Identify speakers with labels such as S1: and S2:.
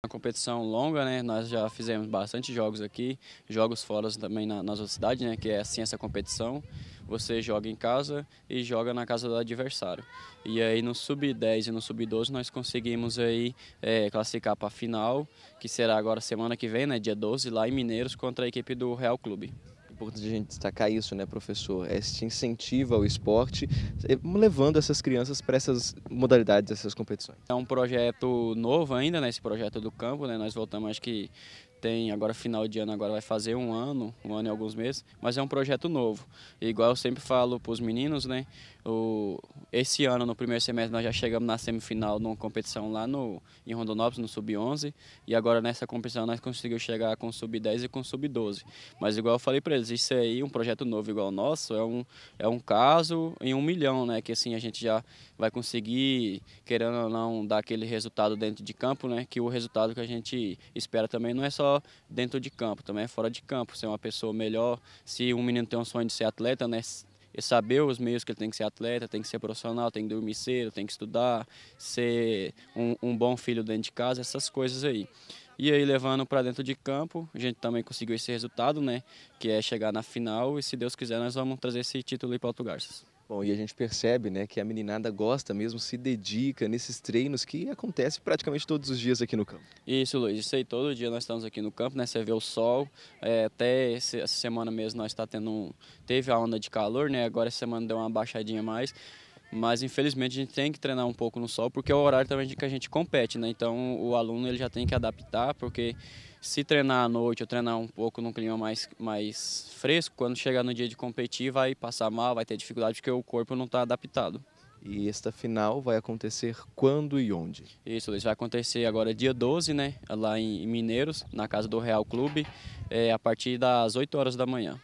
S1: Uma competição longa, né? Nós já fizemos bastante jogos aqui, jogos fora também na, nossa cidade, né? Que é assim essa competição. Você joga em casa e joga na casa do adversário. E aí no sub-10 e no sub-12 nós conseguimos aí é, classificar para a final, que será agora semana que vem, né? Dia 12, lá em Mineiros contra a equipe do Real Clube importante a gente destacar isso, né, professor? Este é, incentivo ao esporte, é, levando essas
S2: crianças para essas modalidades, essas competições.
S1: É um projeto novo ainda, né, esse projeto do campo, né? Nós voltamos, acho que tem agora final de ano, agora vai fazer um ano, um ano e alguns meses, mas é um projeto novo. E igual eu sempre falo para os meninos, né? O, esse ano, no primeiro semestre, nós já chegamos na semifinal numa competição lá no, em Rondonópolis, no Sub-11, e agora nessa competição nós conseguimos chegar com Sub-10 e com Sub-12. Mas igual eu falei para eles, isso aí, é um projeto novo igual o nosso, é um, é um caso em um milhão, né? Que assim a gente já vai conseguir, querendo ou não, dar aquele resultado dentro de campo, né? Que o resultado que a gente espera também não é só dentro de campo, também é fora de campo, ser uma pessoa melhor. Se um menino tem um sonho de ser atleta, né? E é saber os meios que ele tem que ser atleta, tem que ser profissional, tem que dormir cedo, tem que estudar, ser um, um bom filho dentro de casa, essas coisas aí. E aí, levando para dentro de campo, a gente também conseguiu esse resultado, né? Que é chegar na final e, se Deus quiser, nós vamos trazer esse título aí para o Garças.
S2: Bom, e a gente percebe né, que a meninada gosta mesmo, se dedica nesses treinos que acontece praticamente todos os dias aqui no campo.
S1: Isso, Luiz. Isso aí, todo dia nós estamos aqui no campo, né? Você vê o sol. É, até essa semana mesmo nós está tendo um, teve a onda de calor, né? Agora essa semana deu uma baixadinha mais. Mas infelizmente a gente tem que treinar um pouco no sol, porque é o horário também que a gente compete, né? Então o aluno ele já tem que adaptar, porque se treinar à noite ou treinar um pouco num clima mais, mais fresco, quando chegar no dia de competir vai passar mal, vai ter dificuldade, porque o corpo não está adaptado. E esta final vai acontecer quando e onde? Isso, Luiz, vai acontecer agora dia 12, né? Lá em Mineiros, na casa do Real Clube, é, a partir das 8 horas da manhã.